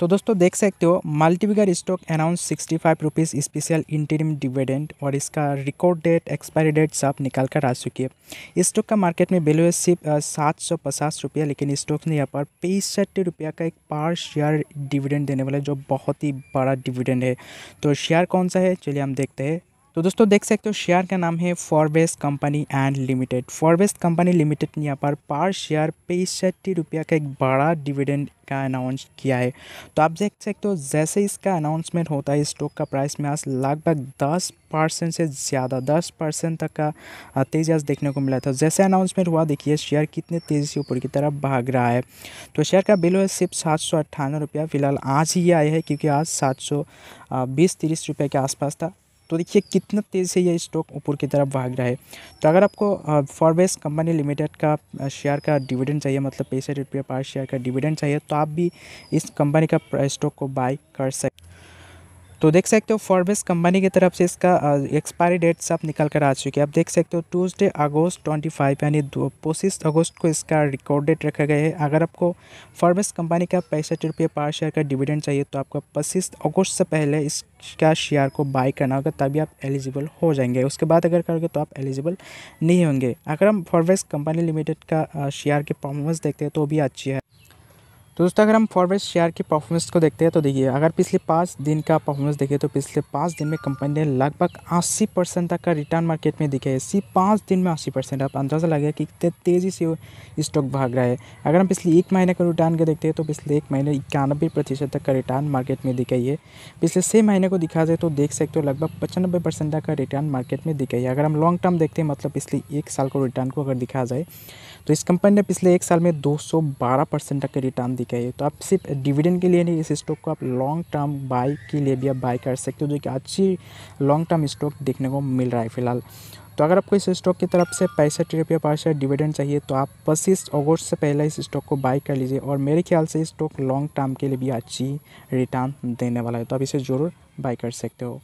तो दोस्तों देख सकते हो multibagger stock announce sixty five rupees special interim dividend और इसका रिकॉर्ड डेट एक्सपायरी डेट सब निकाल कर आ चुकी है स्टॉक का मार्केट में वैल्यू है सिर्फ सात सौ पचास रुपया लेकिन स्टॉक ने यहाँ पर पैंसठ रुपया का एक पार शेयर डिविडेंड देने वाला है जो बहुत ही बड़ा डिविडेंड है तो शेयर कौन सा है चलिए हम देखते हैं तो दोस्तों देख सकते हो शेयर का नाम है Forbes company and limited Forbes company limited ने यहाँ पर पर शेयर पैंसठ रुपया का एक बड़ा डिविडेंड का अनाउंस किया है तो आप देख सकते हो जैसे इसका अनाउंसमेंट होता है स्टॉक का प्राइस में आज लगभग दस परसेंट से ज़्यादा दस परसेंट तक का तेज़ी आज देखने को मिला था जैसे अनाउंसमेंट हुआ देखिए शेयर कितने तेज़ी से ऊपर की तरफ भाग रहा है तो शेयर का बिल है सिर्फ सात सौ अट्ठानवे रुपया फिलहाल आज ही आया है क्योंकि आज सात सौ बीस तीस रुपये के आसपास था तो देखिए कितना तेज़ से यह स्टॉक ऊपर की तरफ भाग रहा है तो अगर आपको फॉरवेस कंपनी लिमिटेड का शेयर का डिविडेंड चाहिए मतलब पैंसठ रुपये पर शेयर का डिविडेंड चाहिए तो आप भी इस कंपनी का स्टॉक को बाय कर सकते तो देख सकते हो फॉर्बेस कंपनी की तरफ से इसका एक्सपायरी डेट सब निकल कर आ चुकी है आप देख सकते हो ट्यूसडे अगस्त 25 यानी पच्चीस अगस्त को इसका रिकॉर्ड डेट रखा गया है अगर आपको फॉर्बेस कंपनी का पैंसठ रुपये पर शेयर का डिविडेंड चाहिए तो आपको पच्चीस अगस्त से पहले इसका शेयर को बाई करना होगा तभी आप एलिजिबल हो जाएंगे उसके बाद अगर करोगे तो आप एलिजिबल नहीं होंगे अगर हम फॉर्वेस कंपनी लिमिटेड का शेयर की परफॉर्मेंस देखते हैं तो भी अच्छी है तो दोस्तों अगर हम फॉरवर्ड शेयर की परफॉर्मेंस को देखते हैं तो देखिए अगर पिछले पाँच दिन का परफॉर्मेंस देखिए तो पिछले पाँच दिन में कंपनी ने लगभग 80 परसेंट तक का रिटर्न मार्केट में दिखा है इसी पाँच दिन में 80 परसेंट आप अंदाज़ा लगे कि कितने तेज़ी से स्टॉक भाग रहा है अगर हम पिछले एक महीने का रिटर्न का देखते हैं तो पिछले एक महीने इक्यानबे प्रतिशत तक का रिटर्न मार्केट में दिखाई है पिछले छः महीने को दिखा जाए तो देख सकते हो लगभग पचानबे परसेंट तक का रिटर्न मार्केट में दिखाई है अगर हम लॉन्ग टर्म देखते हैं मतलब पिछले एक साल को रिटर्न को अगर दिखा जाए तो इस कंपनी ने पिछले एक साल में दो तक का रिटर्न दिखा क्या है तो आप सिर्फ डिविडेंड के लिए नहीं इस स्टॉक को आप लॉन्ग टर्म बाई के लिए भी आप बाई कर सकते हो जो कि अच्छी लॉन्ग टर्म स्टॉक देखने को मिल रहा है फिलहाल तो अगर आपको इस स्टॉक की तरफ से पैंसठ रुपये पर शेयर डिविडेंड चाहिए तो आप पच्चीस अगस्त से पहले इस स्टॉक को बाई कर लीजिए और मेरे ख्याल से स्टॉक लॉन्ग टर्म के लिए भी अच्छी रिटर्न देने वाला है तो आप इसे ज़रूर बाई कर सकते हो